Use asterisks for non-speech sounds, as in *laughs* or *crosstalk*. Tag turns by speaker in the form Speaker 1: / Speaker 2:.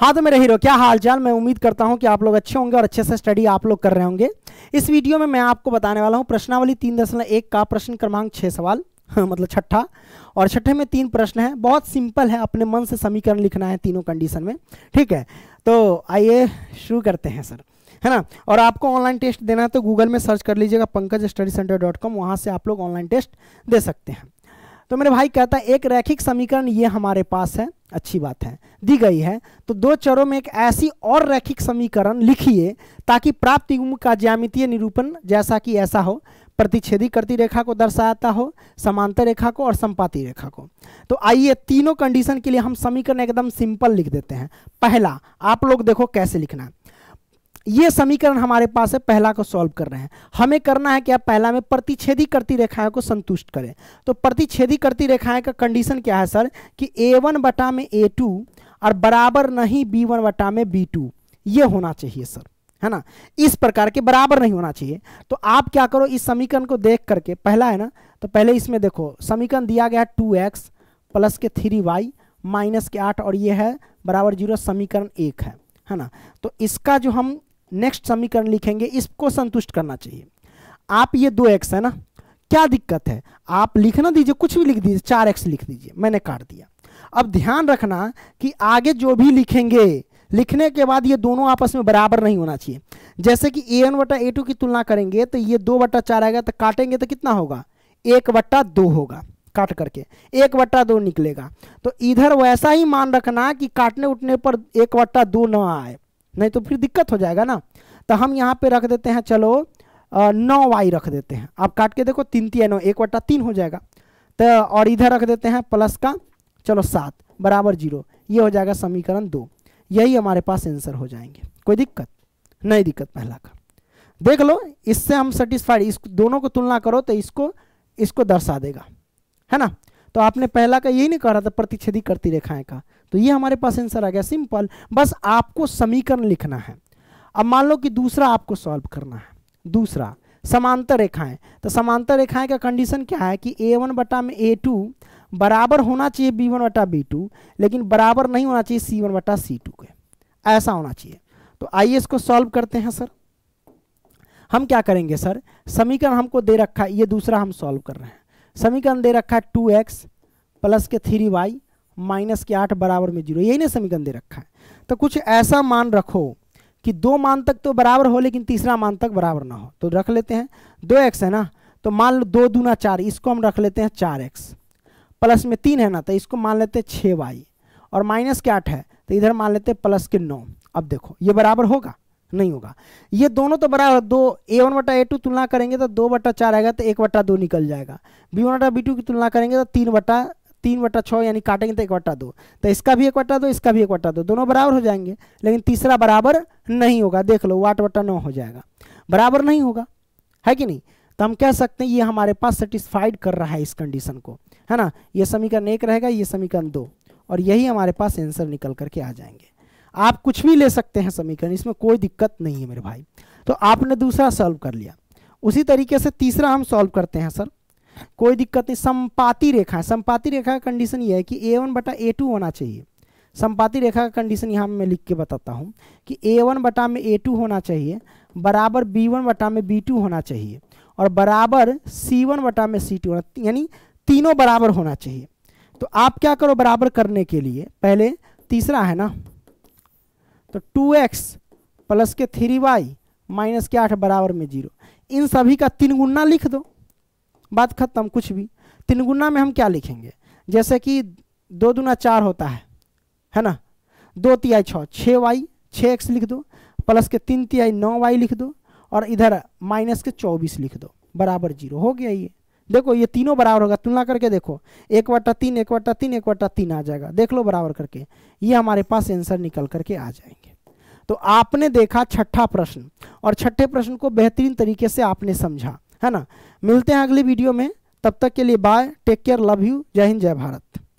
Speaker 1: हाँ तो मेरे हीरो क्या हालचाल मैं उम्मीद करता हूँ कि आप लोग अच्छे होंगे और अच्छे से स्टडी आप लोग कर रहे होंगे इस वीडियो में मैं आपको बताने वाला हूँ प्रश्नावली तीन दशमलव एक का प्रश्न क्रमांक छः सवाल *laughs* मतलब छठा और छठे में तीन प्रश्न हैं बहुत सिंपल है अपने मन से समीकरण लिखना है तीनों कंडीशन में ठीक है तो आइए शुरू करते हैं सर है ना और आपको ऑनलाइन टेस्ट देना है तो गूगल में सर्च कर लीजिएगा Pankaj study centre dot com वहाँ से आप लोग ऑनलाइन टेस्ट दे सकते हैं तो मेरे भाई कहता है एक रैखिक समीकरण ये हमारे पास है अच्छी बात है दी गई है तो दो चरों में एक ऐसी और रैखिक समीकरण लिखिए ताकि प्राप्त युग्म का ज्यामितीय निरूपण जैसा कि ऐसा हो प्रतिच्छेदी करती रेखा को दर्शाता हो समांतर रेखा को और संपाती रेखा को तो आइए तीनों कंडीशन के लिए हम समीकरण एकदम सिंपल लिख देते हैं पहला आप लोग देखो कैसे लिखना है ये समीकरण हमारे पास है पहला को सॉल्व कर रहे हैं हमें करना है क्या पहला में प्रतिच्छेदी करती रेखाएं को संतुष्ट करें तो प्रतिच्छेदी करती रेखाएं का कंडीशन क्या है सर कि ए वन बटा में ए टू और बराबर नहीं बी वन बटा में बी टू ये होना चाहिए सर है ना इस प्रकार के बराबर नहीं होना चाहिए तो आप क्या करो इस समीकरण को देख करके पहला है ना तो पहले इसमें देखो समीकरण दिया गया है टू एक्स प्लस के थ्री वाई माइनस के आठ और ये है बराबर जीरो समीकरण एक है है ना तो इसका जो हम नेक्स्ट समीकरण लिखेंगे इसको संतुष्ट करना चाहिए आप ये दो एक्स है ना क्या दिक्कत है आप लिखना दीजिए कुछ भी लिख दीजिए चार एक्स लिख दीजिए मैंने काट दिया अब ध्यान रखना कि आगे जो भी लिखेंगे लिखने के बाद ये दोनों आपस में बराबर नहीं होना चाहिए जैसे कि ए वन बटा ए टू की तुलना करेंगे तो ये दो बट्टा चार आएगा तो काटेंगे तो कितना होगा एक बट्टा दो होगा काट करके एक बट्टा दो निकलेगा तो इधर वैसा ही मान रखना कि काटने उठने पर एक बट्टा दो ना आए नहीं तो फिर दिक्कत हो जाएगा ना तो हम यहाँ पे रख देते हैं चलो नौ वाई रख देते हैं आप काट के देखो तीन तीन नौ एक वटा तीन हो जाएगा तो और इधर रख देते हैं प्लस का चलो सात बराबर जीरो ये हो जाएगा समीकरण दो यही हमारे पास आंसर हो जाएंगे कोई दिक्कत नहीं दिक्कत पहला का देख लो इससे हम सेटिस्फाइड इस दोनों को तुलना करो तो इसको इसको दर्शा देगा है ना तो आपने पहला का यही नहीं कह रहा था प्रतिच्छेदी करती रेखाएं का तो ये हमारे पास आंसर आ गया सिंपल बस आपको समीकरण लिखना है अब मान लो कि दूसरा आपको सॉल्व करना है दूसरा समांतर रेखाएं तो समांतर रेखाएं का कंडीशन क्या है कि ए वन बटा में ए टू बराबर होना चाहिए बी वन बटा बी टू लेकिन बराबर नहीं होना चाहिए सी वन बटा सी टू के ऐसा होना चाहिए तो आइए इसको सॉल्व करते हैं सर हम क्या करेंगे सर समीकरण हमको दे रखा है ये दूसरा हम सॉल्व कर रहे हैं समीकरण दे रखा है टू एक्स प्लस के थ्री वाई माइनस के आठ बराबर में जीरो यही ना समीकरण दे रखा है तो कुछ ऐसा मान रखो कि दो मान तक तो बराबर हो लेकिन तीसरा मान तक बराबर ना हो तो रख लेते हैं दो एक्स है ना तो मान लो दो दूना चार इसको हम रख लेते हैं चार एक्स प्लस में तीन है ना तो इसको मान लेते हैं छः वाई और माइनस के आठ है तो इधर मान लेते हैं प्लस के नौ अब देखो ये बराबर होगा नहीं होगा ये दोनों तो बराबर दो ए वन बटा ए टू तुलना करेंगे तो दो बटा चार आएगा तो एक बटा दो निकल जाएगा बी वन बटा बी टू की तुलना करेंगे तो तीन बटा तीन बटा छः यानी काटेंगे तो एक बटा दो तो इसका भी एक बटा दो इसका भी एक बट्टा दो दोनों बराबर हो जाएंगे लेकिन तीसरा बराबर नहीं होगा देख लो वाट बटा नौ हो जाएगा बराबर नहीं होगा है कि नहीं तो हम कह सकते हैं ये हमारे पास सेटिस्फाइड कर रहा है इस कंडीशन को है ना ये समीकरण एक रहेगा ये समीकरण दो और यही हमारे पास आंसर निकल करके आ जाएंगे आप कुछ भी ले सकते हैं समीकरण इसमें कोई दिक्कत नहीं है मेरे भाई तो आपने दूसरा सॉल्व कर लिया उसी तरीके से तीसरा हम सॉल्व करते हैं सर कोई दिक्कत नहीं संपाति रेखा संपाति रेखा का कंडीशन ये है कि ए वन बटा ए टू होना चाहिए संपाति रेखा का कंडीशन यहाँ मैं लिख के बताता हूँ कि ए वन बटा में ए टू होना चाहिए बराबर बी वन बटा में बी टू होना चाहिए और बराबर सी वन बटा में सी टू होना यानी तीनों बराबर होना चाहिए तो आप क्या करो बराबर करने के लिए पहले तीसरा है ना तो टू एक्स प्लस के थ्री वाई माइनस के आठ बराबर में जीरो इन सभी का तीन गुना लिख दो बात खत्म कुछ भी तीन गुना में हम क्या लिखेंगे जैसे कि दो दुना चार होता है है ना दो तिहाई छः छः वाई छः एक्स लिख दो प्लस के तीन तिहाई नौ वाई लिख दो और इधर माइनस के चौबीस लिख दो बराबर जीरो हो गया ये देखो ये तीनों बराबर होगा तुलना करके देखो एक वटा तीन एक वटा तीन एक वटा तीन आ जाएगा देख लो बराबर करके ये हमारे पास आंसर निकल करके आ जाएंगे तो आपने देखा छठा प्रश्न और छठे प्रश्न को बेहतरीन तरीके से आपने समझा है ना मिलते हैं अगली वीडियो में तब तक के लिए bye take care love you जय हिंद जय भारत